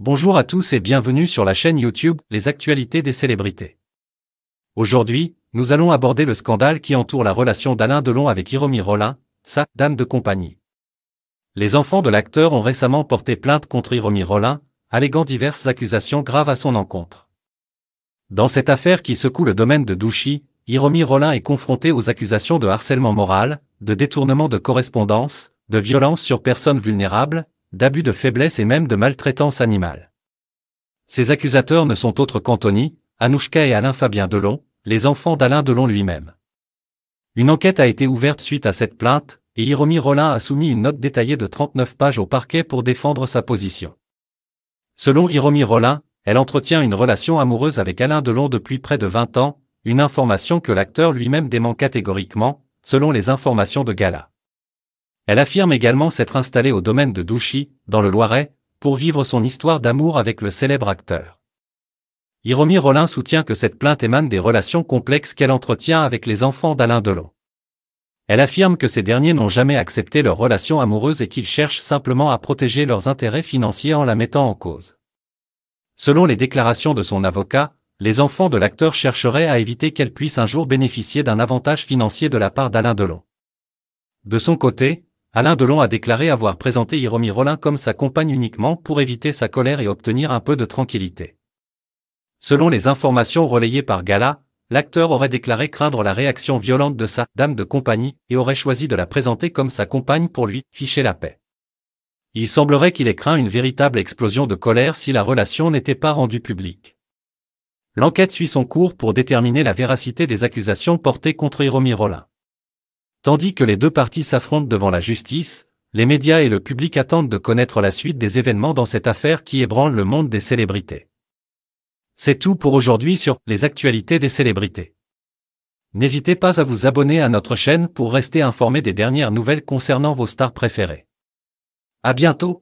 Bonjour à tous et bienvenue sur la chaîne YouTube Les actualités des célébrités. Aujourd'hui, nous allons aborder le scandale qui entoure la relation d'Alain Delon avec Hiromi Rollin, sa dame de compagnie. Les enfants de l'acteur ont récemment porté plainte contre Hiromi Rollin, alléguant diverses accusations graves à son encontre. Dans cette affaire qui secoue le domaine de Douchy, Hiromi Rollin est confronté aux accusations de harcèlement moral, de détournement de correspondance, de violence sur personnes vulnérables, d'abus de faiblesse et même de maltraitance animale. Ces accusateurs ne sont autres qu'Anthony, Anouchka et Alain Fabien Delon, les enfants d'Alain Delon lui-même. Une enquête a été ouverte suite à cette plainte, et Hiromi Rollin a soumis une note détaillée de 39 pages au parquet pour défendre sa position. Selon Hiromi Rollin, elle entretient une relation amoureuse avec Alain Delon depuis près de 20 ans, une information que l'acteur lui-même dément catégoriquement, selon les informations de Gala. Elle affirme également s'être installée au domaine de Douchy, dans le Loiret, pour vivre son histoire d'amour avec le célèbre acteur. Hiromi Rollin soutient que cette plainte émane des relations complexes qu'elle entretient avec les enfants d'Alain Delon. Elle affirme que ces derniers n'ont jamais accepté leur relation amoureuse et qu'ils cherchent simplement à protéger leurs intérêts financiers en la mettant en cause. Selon les déclarations de son avocat, les enfants de l'acteur chercheraient à éviter qu'elle puisse un jour bénéficier d'un avantage financier de la part d'Alain Delon. De son côté, Alain Delon a déclaré avoir présenté Hiromi Rollin comme sa compagne uniquement pour éviter sa colère et obtenir un peu de tranquillité. Selon les informations relayées par Gala, l'acteur aurait déclaré craindre la réaction violente de sa dame de compagnie et aurait choisi de la présenter comme sa compagne pour lui ficher la paix. Il semblerait qu'il ait craint une véritable explosion de colère si la relation n'était pas rendue publique. L'enquête suit son cours pour déterminer la véracité des accusations portées contre Hiromi Rollin. Tandis que les deux parties s'affrontent devant la justice, les médias et le public attendent de connaître la suite des événements dans cette affaire qui ébranle le monde des célébrités. C'est tout pour aujourd'hui sur les actualités des célébrités. N'hésitez pas à vous abonner à notre chaîne pour rester informé des dernières nouvelles concernant vos stars préférées. À bientôt!